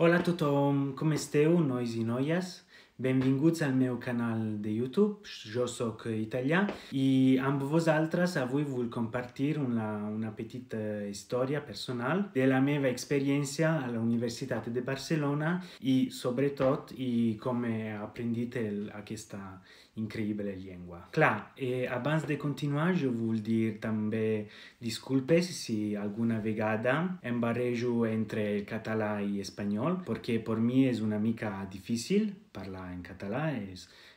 Hola a tothom, com esteu, nois i noies? Benvinguts al meu canal de YouTube, jo sóc italià i amb vosaltres avui vull compartir una, una petita història personal de la meva experiència a la Universitat de Barcelona i sobretot i com he aprendit el, aquesta incredibile lingua. Clar, e abans de continuare, jo vull dir també disculpes si alguna vegada em barrejo entre el català i espanyol, perquè per me è una mica difícil parlar en català,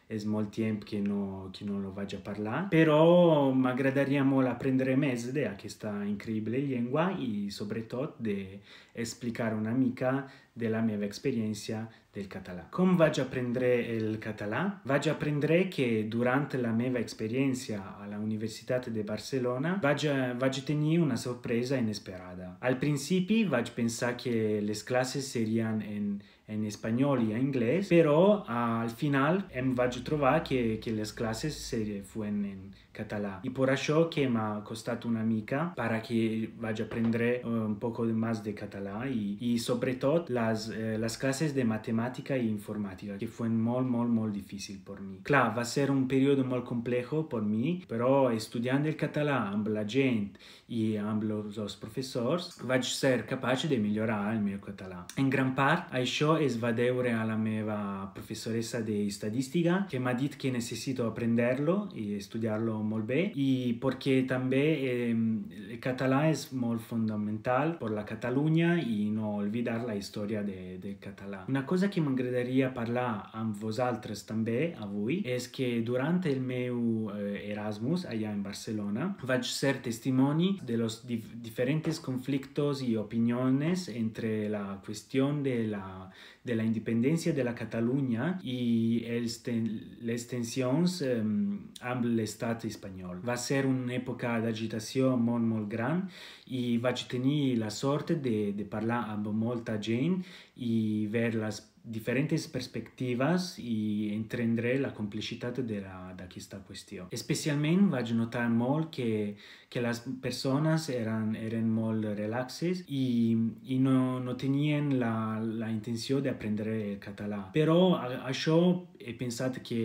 è molt tempo che, no, che non lo vado a parlare, però m'agradariamo a apprendere mezzo di questa incredibile lingua e soprattutto di spiegare un'amica della mia esperienza del catalano Come vado a prendere il catalano Vado a prendere che durante la mia esperienza alla università di Barcellona vado a, tenere una sorpresa inesperata. Al principio vado a pensare che le classi saranno in en español y en inglés, però al final em vaig trobar que, que les classes se fuen en català. I per això que m'ha costat una mica para que vaig aprendre eh, un poc més de català i, i sobretot les, eh, les classes de matemàtica i informàtica, que fuen molt, molt, molt difícil per mi. Clar, va ser un període molt complex per mi, però estudiant el català amb la gent i amb els professors vaig ser capace de millorar el meu català. En gran part això perciò es va alla meva professoressa di statistica che mi ha detto che necessito apprenderlo e studiarlo molto bene e perché anche ehm, il catalano è molto fondamentale per la Catalogna e non dimenticare la storia del catalano. Una cosa che mi aggradaria parlare a voi altri anche a voi è che durante il mio eh, Erasmus allá in Barcellona faccio ser testimoni dei dif differenti conflitti e opinioni tra la questione della de la independencia de la Cataluña y la extensión ehm, amb l'estat espanyol. Va ser una època d'agitació molt, grande gran va a tenir la sort de, de parlar amb molta gent i veure les diferentes perspectivas i entendre la complicitat d'aquesta qüestió. Especialment vaig notar molt que, que les persones eren, eren molt relaxes i, i no, no tenien la, la intenció d'aprendre el català. Però això he pensat que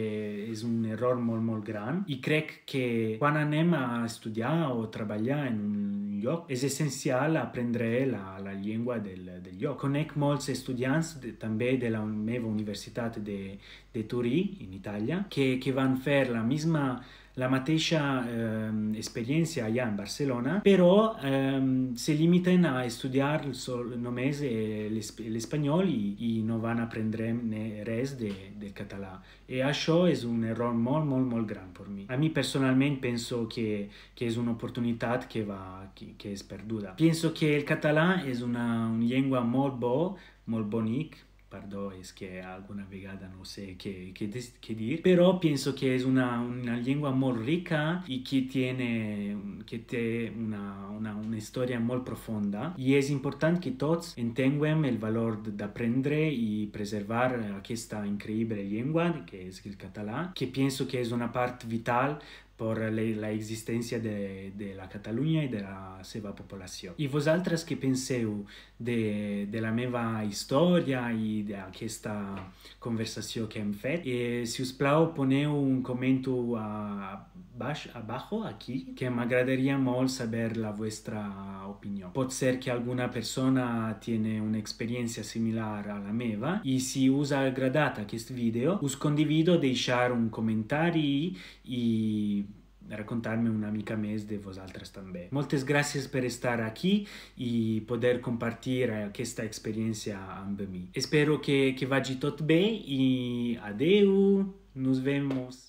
és un error molt, molt gran i crec que quan anem a estudiar o treballar en un lloc. És essencial aprendre la, la llengua del, del lloc. Conec molts estudiants de, també de la meva de, de Turí, in Italia, che vanno a fare la stessa la mateixa eh, esperienza allà in Barcelona, però eh, si limitano a studiare il només e l'espagnol e, non vanno a prendere res del catalano. E questo è un errore molto, molto, molto grande per me. A me personalmente penso che, che è un'opportunità che, va, che, è perduta. Penso che il catalano è una, una lingua molto buona, molto bonica, es è alguna vegada no sé qué, qué, che dire, però penso che è una, una, lengua muy rica y que tiene, que tiene una, una, una, historia muy profunda y es importante che tutti entendan il valore di de e preservare questa incredibile lingua, che è il catalano, che penso che è una parte vitale per la existencia de, de, e della y de la seva población. Y vosotras que penseu della de la meva historia y de esta conversación que hem fet? E, eh, si os plau, poneu un commento a baix, abajo, aquí, que m'agradaria molt saber la vostra opinione. Può essere che alguna persona tiene un'esperienza similar alla meva e se vi è agradata questo video, vi condivido deixar un commentari e raccontarme un'amica més de vosaltres também. Moltes gràcies por estar aqui e poder compartir aquesta experiència amb mi. Espero que, que vagi tot bé i adeu, nos vemos!